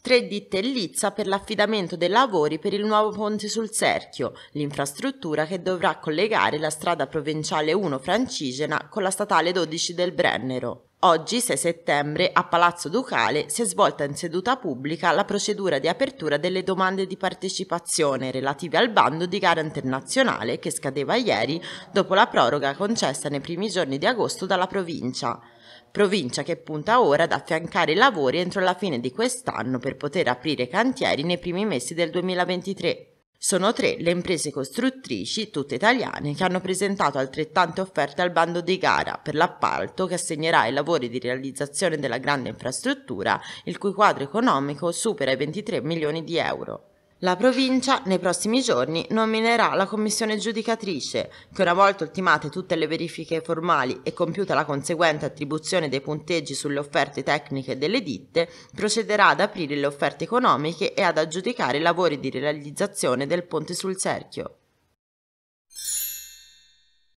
Tre ditte in lizza per l'affidamento dei lavori per il nuovo ponte sul Serchio, l'infrastruttura che dovrà collegare la strada provinciale 1 francigena con la statale 12 del Brennero. Oggi, 6 settembre, a Palazzo Ducale si è svolta in seduta pubblica la procedura di apertura delle domande di partecipazione relative al bando di gara internazionale che scadeva ieri dopo la proroga concessa nei primi giorni di agosto dalla provincia. Provincia che punta ora ad affiancare i lavori entro la fine di quest'anno per poter aprire cantieri nei primi mesi del 2023. Sono tre le imprese costruttrici, tutte italiane, che hanno presentato altrettante offerte al bando di gara per l'appalto che assegnerà i lavori di realizzazione della grande infrastruttura, il cui quadro economico supera i 23 milioni di euro. La provincia nei prossimi giorni nominerà la commissione giudicatrice che una volta ultimate tutte le verifiche formali e compiuta la conseguente attribuzione dei punteggi sulle offerte tecniche delle ditte, procederà ad aprire le offerte economiche e ad aggiudicare i lavori di realizzazione del ponte sul cerchio.